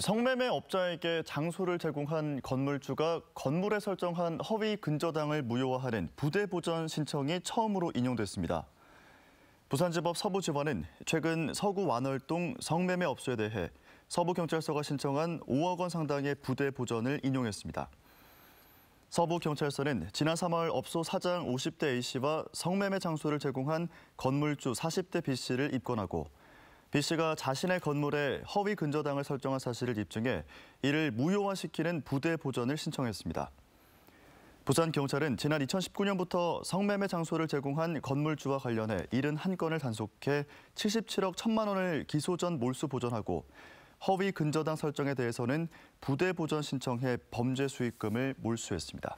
성매매 업자에게 장소를 제공한 건물주가 건물에 설정한 허위 근저당을 무효화하는 부대 보전 신청이 처음으로 인용됐습니다. 부산지법 서부지원은 최근 서구 완월동 성매매 업소에 대해 서부경찰서가 신청한 5억 원 상당의 부대 보전을 인용했습니다. 서부경찰서는 지난 3월 업소 사장 50대 A씨와 성매매 장소를 제공한 건물주 40대 B씨를 입건하고 B 씨가 자신의 건물에 허위 근저당을 설정한 사실을 입증해 이를 무효화시키는 부대 보전을 신청했습니다. 부산 경찰은 지난 2019년부터 성매매 장소를 제공한 건물주와 관련해 71건을 단속해 77억 1천만 원을 기소 전 몰수 보전하고 허위 근저당 설정에 대해서는 부대 보전 신청해 범죄 수익금을 몰수했습니다.